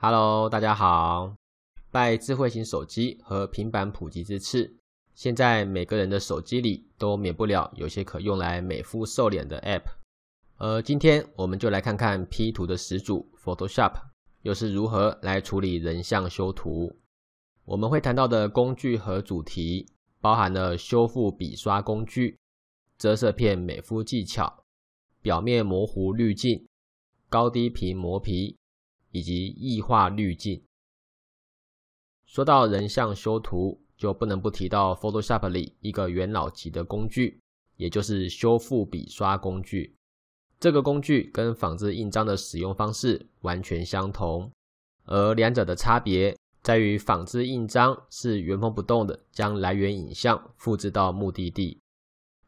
Hello，大家好。拜智慧型手机和平板普及之赐，现在每个人的手机里都免不了有些可用来美肤瘦脸的 App。呃，今天我们就来看看 P 图的始祖 Photoshop 又是如何来处理人像修图。我们会谈到的工具和主题包含了修复笔刷工具、遮色片美肤技巧、表面模糊滤镜、高低频磨皮。以及异化滤镜。说到人像修图，就不能不提到 Photoshop 里一个元老级的工具，也就是修复笔刷工具。这个工具跟仿制印章的使用方式完全相同，而两者的差别在于，仿制印章是原封不动的将来源影像复制到目的地，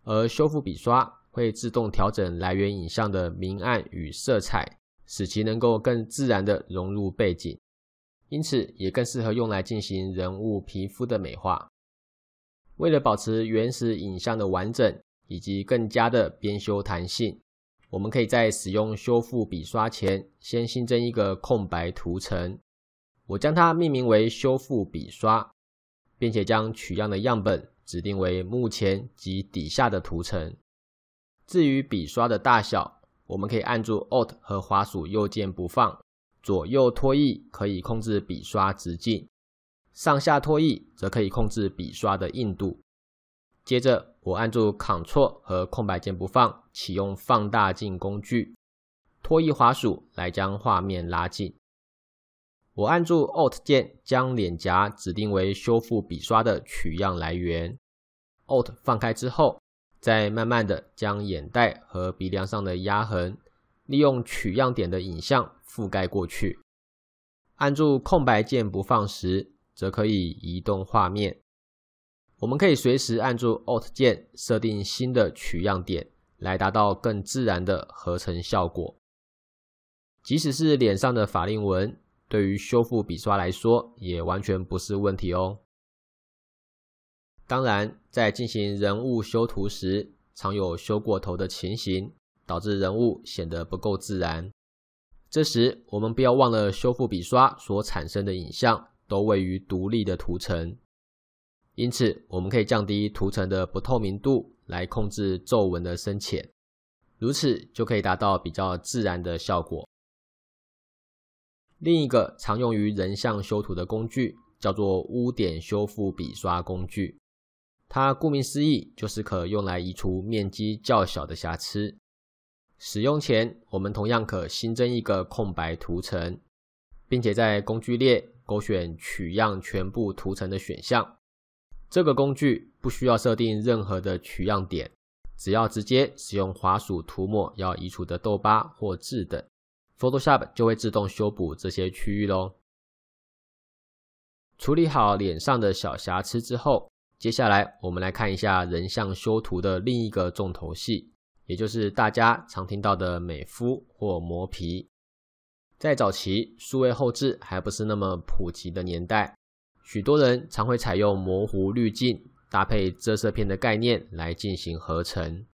而修复笔刷会自动调整来源影像的明暗与色彩。使其能够更自然的融入背景，因此也更适合用来进行人物皮肤的美化。为了保持原始影像的完整以及更加的编修弹性，我们可以在使用修复笔刷前，先新增一个空白图层，我将它命名为“修复笔刷”，并且将取样的样本指定为目前及底下的图层。至于笔刷的大小，我们可以按住 Alt 和滑鼠右键不放，左右拖曳可以控制笔刷直径，上下拖曳则可以控制笔刷的硬度。接着我按住 Ctrl 和空白键不放，启用放大镜工具，拖曳滑鼠来将画面拉近。我按住 Alt 键，将脸颊指定为修复笔刷的取样来源。Alt 放开之后。再慢慢的将眼袋和鼻梁上的压痕，利用取样点的影像覆盖过去。按住空白键不放时，则可以移动画面。我们可以随时按住 Alt 键设定新的取样点，来达到更自然的合成效果。即使是脸上的法令纹，对于修复笔刷来说，也完全不是问题哦。当然，在进行人物修图时，常有修过头的情形，导致人物显得不够自然。这时，我们不要忘了修复笔刷所产生的影像都位于独立的图层，因此我们可以降低图层的不透明度来控制皱纹的深浅，如此就可以达到比较自然的效果。另一个常用于人像修图的工具叫做污点修复笔刷工具。它顾名思义，就是可用来移除面积较小的瑕疵。使用前，我们同样可新增一个空白图层，并且在工具列勾选“取样全部图层”的选项。这个工具不需要设定任何的取样点，只要直接使用滑鼠涂抹要移除的痘疤或痣等，Photoshop 就会自动修补这些区域喽。处理好脸上的小瑕疵之后。接下来，我们来看一下人像修图的另一个重头戏，也就是大家常听到的美肤或磨皮。在早期数位后置还不是那么普及的年代，许多人常会采用模糊滤镜搭配遮色片的概念来进行合成。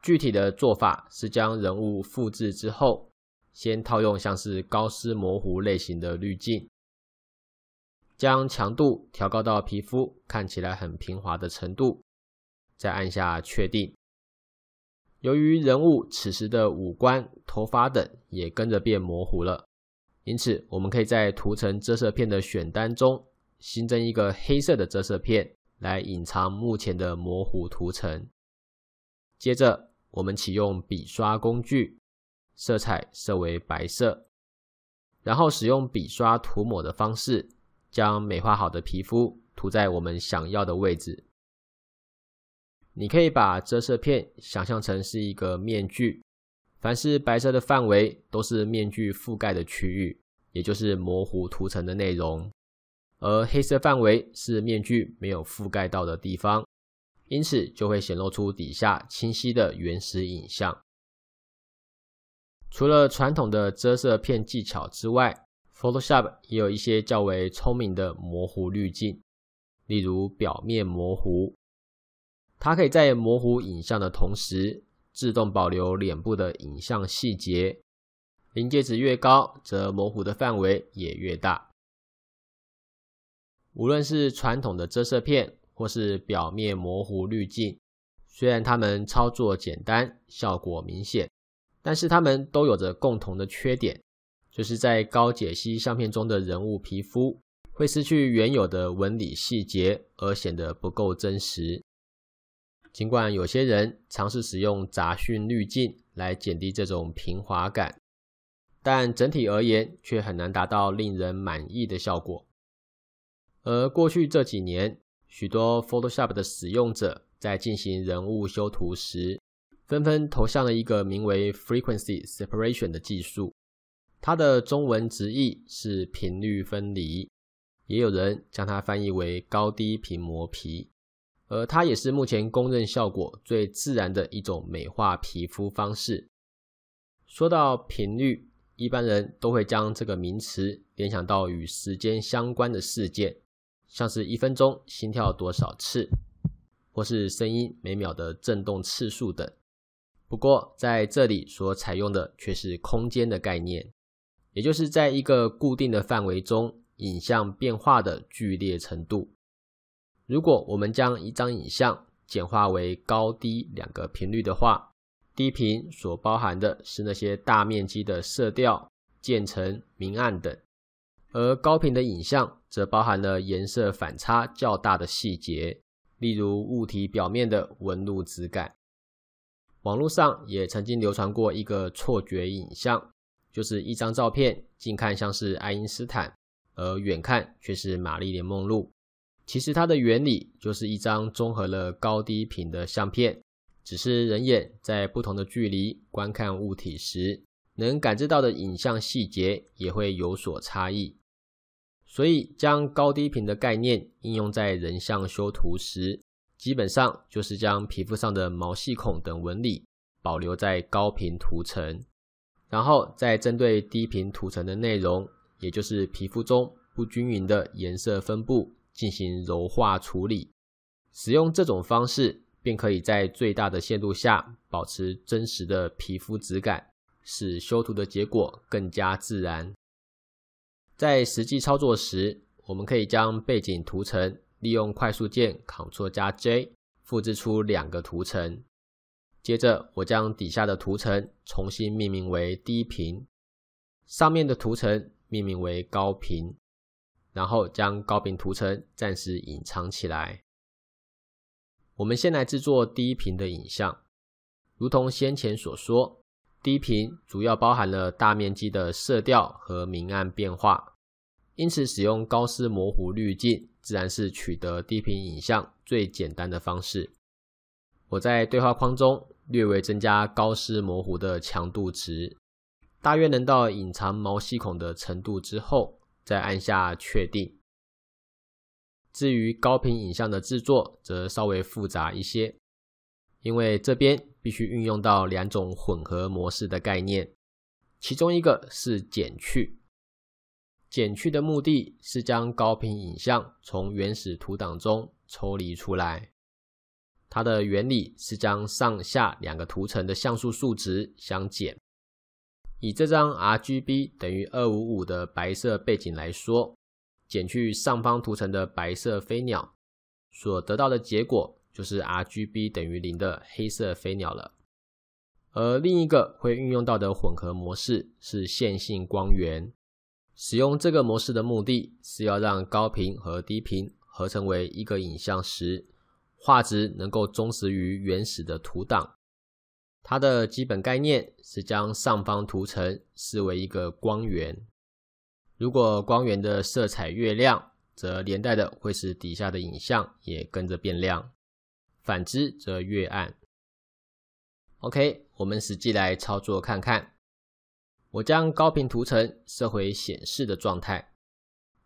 具体的做法是将人物复制之后，先套用像是高斯模糊类型的滤镜。将强度调高到皮肤看起来很平滑的程度，再按下确定。由于人物此时的五官、头发等也跟着变模糊了，因此我们可以在图层遮色片的选单中新增一个黑色的遮色片来隐藏目前的模糊图层。接着，我们启用笔刷工具，色彩设为白色，然后使用笔刷涂抹的方式。将美化好的皮肤涂在我们想要的位置。你可以把遮色片想象成是一个面具，凡是白色的范围都是面具覆盖的区域，也就是模糊图层的内容；而黑色范围是面具没有覆盖到的地方，因此就会显露出底下清晰的原始影像。除了传统的遮色片技巧之外，Photoshop 也有一些较为聪明的模糊滤镜，例如表面模糊。它可以在模糊影像的同时，自动保留脸部的影像细节。临界值越高，则模糊的范围也越大。无论是传统的遮色片，或是表面模糊滤镜，虽然它们操作简单，效果明显，但是它们都有着共同的缺点。就是在高解析相片中的人物皮肤会失去原有的纹理细节，而显得不够真实。尽管有些人尝试使用杂讯滤镜来减低这种平滑感，但整体而言却很难达到令人满意的效果。而过去这几年，许多 Photoshop 的使用者在进行人物修图时，纷纷投向了一个名为 Frequency Separation 的技术。它的中文直译是频率分离，也有人将它翻译为高低频磨皮，而它也是目前公认效果最自然的一种美化皮肤方式。说到频率，一般人都会将这个名词联想到与时间相关的事件，像是一分钟心跳多少次，或是声音每秒的震动次数等。不过在这里所采用的却是空间的概念。也就是在一个固定的范围中，影像变化的剧烈程度。如果我们将一张影像简化为高低两个频率的话，低频所包含的是那些大面积的色调、渐层、明暗等，而高频的影像则包含了颜色反差较大的细节，例如物体表面的纹路、质感。网络上也曾经流传过一个错觉影像。就是一张照片，近看像是爱因斯坦，而远看却是玛丽莲梦露。其实它的原理就是一张综合了高低频的相片，只是人眼在不同的距离观看物体时，能感知到的影像细节也会有所差异。所以将高低频的概念应用在人像修图时，基本上就是将皮肤上的毛细孔等纹理保留在高频涂层。然后再针对低频图层的内容，也就是皮肤中不均匀的颜色分布进行柔化处理。使用这种方式，便可以在最大的限度下保持真实的皮肤质感，使修图的结果更加自然。在实际操作时，我们可以将背景图层利用快速键 Ctrl 加 J 复制出两个图层。接着，我将底下的图层重新命名为低频，上面的图层命名为高频，然后将高频图层暂时隐藏起来。我们先来制作低频的影像。如同先前所说，低频主要包含了大面积的色调和明暗变化，因此使用高斯模糊滤镜自然是取得低频影像最简单的方式。我在对话框中。略微增加高斯模糊的强度值，大约能到隐藏毛细孔的程度之后，再按下确定。至于高频影像的制作，则稍微复杂一些，因为这边必须运用到两种混合模式的概念，其中一个是减去。减去的目的是将高频影像从原始图档中抽离出来。它的原理是将上下两个图层的像素数值相减。以这张 RGB 等于二五五的白色背景来说，减去上方图层的白色飞鸟，所得到的结果就是 RGB 等于零的黑色飞鸟了。而另一个会运用到的混合模式是线性光源。使用这个模式的目的是要让高频和低频合成为一个影像时。画质能够忠实于原始的图档。它的基本概念是将上方图层视为一个光源，如果光源的色彩越亮，则连带的会使底下的影像也跟着变亮，反之则越暗。OK，我们实际来操作看看。我将高频图层设回显示的状态，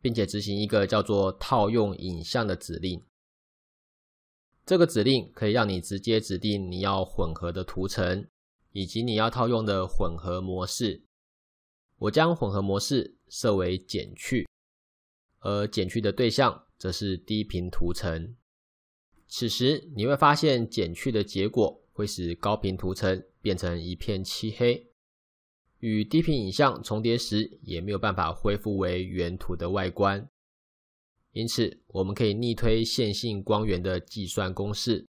并且执行一个叫做套用影像的指令。这个指令可以让你直接指定你要混合的图层，以及你要套用的混合模式。我将混合模式设为减去，而减去的对象则是低频图层。此时你会发现，减去的结果会使高频图层变成一片漆黑，与低频影像重叠时，也没有办法恢复为原图的外观。因此，我们可以逆推线性光源的计算公式，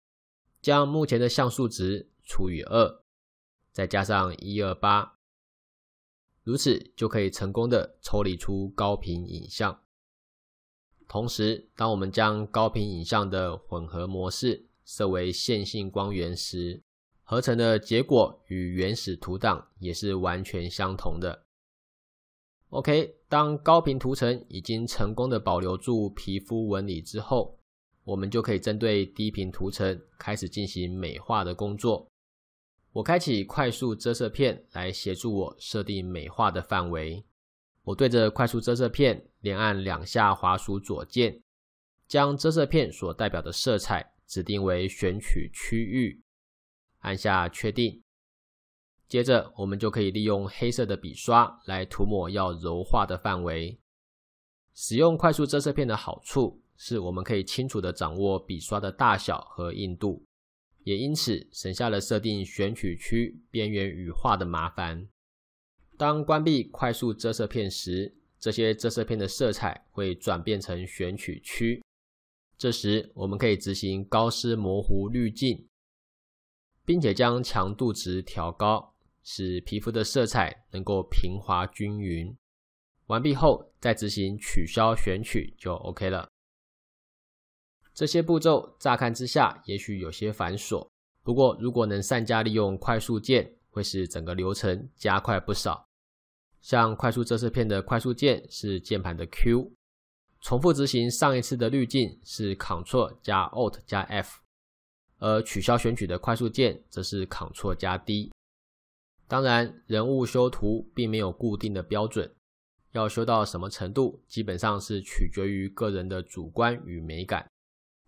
将目前的像素值除以二，再加上一二八，如此就可以成功的抽离出高频影像。同时，当我们将高频影像的混合模式设为线性光源时，合成的结果与原始图档也是完全相同的。OK。当高频图层已经成功的保留住皮肤纹理之后，我们就可以针对低频图层开始进行美化的工作。我开启快速遮色片来协助我设定美化的范围。我对着快速遮色片连按两下滑鼠左键，将遮色片所代表的色彩指定为选取区域，按下确定。接着，我们就可以利用黑色的笔刷来涂抹要柔化的范围。使用快速遮色片的好处是，我们可以清楚的掌握笔刷的大小和硬度，也因此省下了设定选取区边缘羽化的麻烦。当关闭快速遮色片时，这些遮色片的色彩会转变成选取区。这时，我们可以执行高斯模糊滤镜，并且将强度值调高。使皮肤的色彩能够平滑均匀。完毕后，再执行取消选取就 OK 了。这些步骤乍看之下也许有些繁琐，不过如果能善加利用快速键，会使整个流程加快不少。像快速遮色片的快速键是键盘的 Q，重复执行上一次的滤镜是 Ctrl 加 Alt 加 F，而取消选取的快速键则是 Ctrl 加 D。当然，人物修图并没有固定的标准，要修到什么程度，基本上是取决于个人的主观与美感。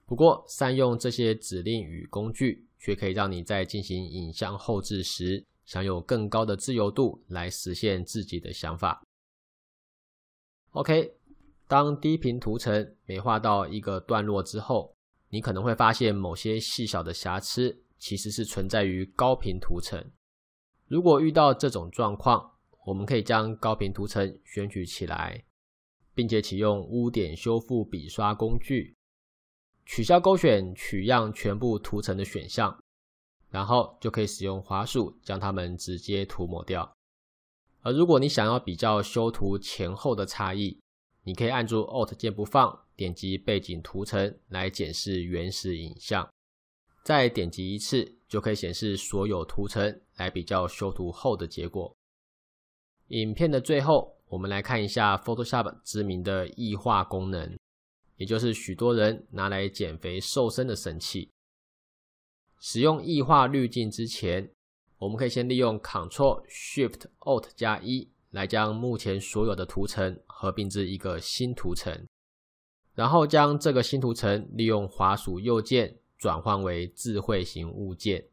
不过，善用这些指令与工具，却可以让你在进行影像后置时，享有更高的自由度来实现自己的想法。OK，当低频图层美化到一个段落之后，你可能会发现某些细小的瑕疵，其实是存在于高频图层。如果遇到这种状况，我们可以将高频图层选取起来，并且启用污点修复笔刷工具，取消勾选取样全部图层的选项，然后就可以使用滑鼠将它们直接涂抹掉。而如果你想要比较修图前后的差异，你可以按住 Alt 键不放，点击背景图层来检视原始影像，再点击一次。就可以显示所有图层来比较修图后的结果。影片的最后，我们来看一下 Photoshop 知名的异化功能，也就是许多人拿来减肥瘦身的神器。使用异化滤镜之前，我们可以先利用 c t r l Shift Alt 加一来将目前所有的图层合并至一个新图层，然后将这个新图层利用滑鼠右键。转换为智慧型物件，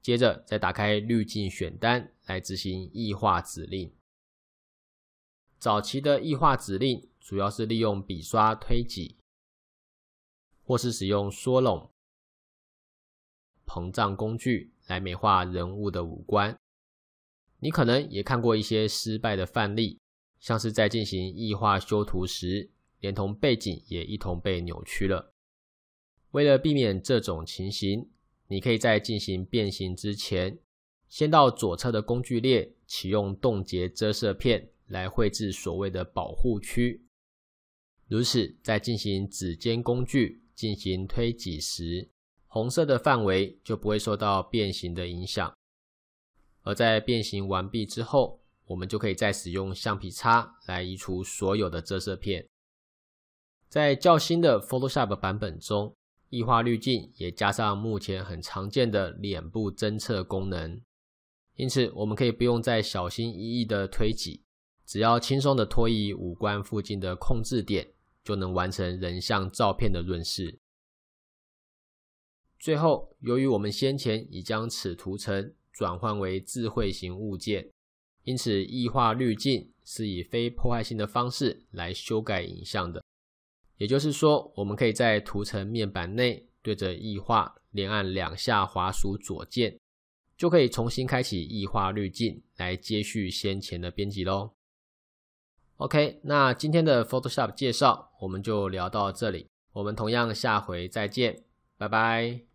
接着再打开滤镜选单来执行异化指令。早期的异化指令主要是利用笔刷推挤，或是使用缩拢、膨胀工具来美化人物的五官。你可能也看过一些失败的范例，像是在进行异化修图时，连同背景也一同被扭曲了。为了避免这种情形，你可以在进行变形之前，先到左侧的工具列启用冻结遮色片来绘制所谓的保护区。如此，在进行指尖工具进行推挤时，红色的范围就不会受到变形的影响。而在变形完毕之后，我们就可以再使用橡皮擦来移除所有的遮色片。在较新的 Photoshop 版本中，异化滤镜也加上目前很常见的脸部侦测功能，因此我们可以不用再小心翼翼的推挤，只要轻松的拖移五官附近的控制点，就能完成人像照片的润饰。最后，由于我们先前已将此图层转换为智慧型物件，因此异化滤镜是以非破坏性的方式来修改影像的。也就是说，我们可以在图层面板内对着异化连按两下滑鼠左键，就可以重新开启异化滤镜来接续先前的编辑喽。OK，那今天的 Photoshop 介绍我们就聊到这里，我们同样下回再见，拜拜。